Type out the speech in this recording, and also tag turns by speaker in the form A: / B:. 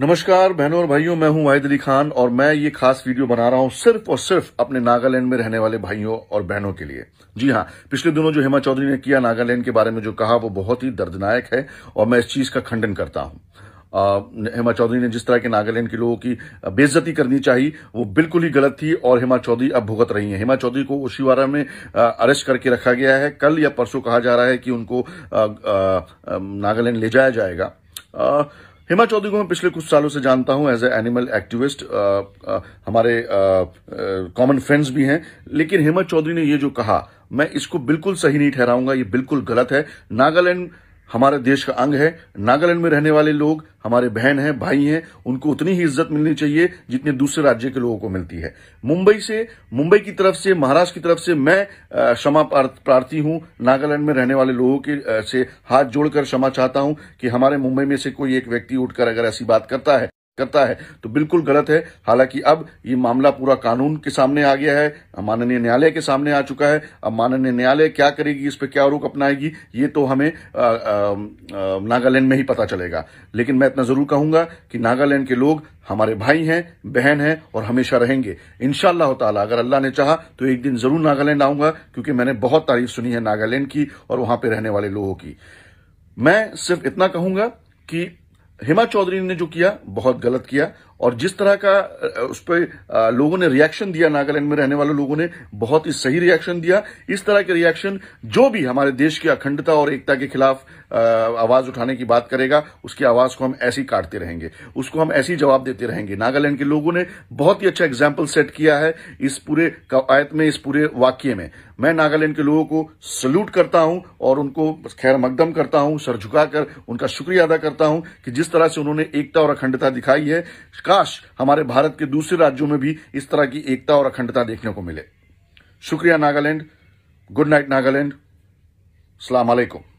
A: नमस्कार बहनों और भाइयों मैं हूं वाहिद अली खान और मैं ये खास वीडियो बना रहा हूं सिर्फ और सिर्फ अपने नागालैंड में रहने वाले भाइयों और बहनों के लिए जी हां पिछले दिनों जो हेमा चौधरी ने किया नागालैंड के बारे में जो कहा वो बहुत ही दर्दनायक है और मैं इस चीज का खंडन करता हूं हेमा चौधरी ने जिस तरह के नागालैंड के लोगों की बेइज्जती करनी चाहिए वो बिल्कुल ही गलत थी और हेमा चौधरी अब भुगत रही हैं हेमा चौधरी को ओशीवारा में अरेस्ट करके रखा गया है कल या परसों कहा जा रहा है कि उनको नागालैंड ले जाया जाएगा हिमा चौधरी को मैं पिछले कुछ सालों से जानता हूं एज ए एनिमल एक्टिविस्ट हमारे कॉमन uh, फ्रेंड्स uh, भी हैं लेकिन हिमा चौधरी ने ये जो कहा मैं इसको बिल्कुल सही नहीं ठहराऊंगा ये बिल्कुल गलत है नागालैंड हमारे देश का अंग है नागालैंड में रहने वाले लोग हमारे बहन हैं भाई हैं उनको उतनी ही इज्जत मिलनी चाहिए जितनी दूसरे राज्य के लोगों को मिलती है मुंबई से मुंबई की तरफ से महाराष्ट्र की तरफ से मैं क्षमा प्रार्थी हूं नागालैंड में रहने वाले लोगों के से हाथ जोड़कर क्षमा चाहता हूं कि हमारे मुंबई में से कोई एक व्यक्ति उठकर अगर ऐसी बात करता है करता है तो बिल्कुल गलत है हालांकि अब ये मामला पूरा कानून के सामने आ गया है माननीय न्यायालय के सामने आ चुका है अब माननीय न्यायालय क्या करेगी इस पर क्या रुख अपनाएगी ये तो हमें नागालैंड में ही पता चलेगा लेकिन मैं इतना जरूर कहूंगा कि नागालैंड के लोग हमारे भाई हैं बहन हैं और हमेशा रहेंगे इनशाला ताला अगर अल्लाह ने चाह तो एक दिन जरूर नागालैंड आऊंगा क्योंकि मैंने बहुत तारीफ सुनी है नागालैंड की और वहां पर रहने वाले लोगों की मैं सिर्फ इतना कहूंगा कि हेमा चौधरी ने जो किया बहुत गलत किया और जिस तरह का उस पर लोगों ने रिएक्शन दिया नागालैंड में रहने वाले लोगों ने बहुत ही सही रिएक्शन दिया इस तरह के रिएक्शन जो भी हमारे देश की अखंडता और एकता के खिलाफ आवाज उठाने की बात करेगा उसकी आवाज को हम ऐसे ही काटते रहेंगे उसको हम ऐसे ही जवाब देते रहेंगे नागालैंड के लोगों ने बहुत ही अच्छा एग्जाम्पल सेट किया है इस पूरे कवायत में इस पूरे वाक्य में मैं नागालैंड के लोगों को सल्यूट करता हूं और उनको खैर मकदम करता हूं सर झुकाकर उनका शुक्रिया अदा करता हूं कि जिस तरह से उन्होंने एकता और अखंडता दिखाई है काश हमारे भारत के दूसरे राज्यों में भी इस तरह की एकता और अखंडता देखने को मिले शुक्रिया नागालैंड गुड नाइट नागालैंड सलाम अलैकुम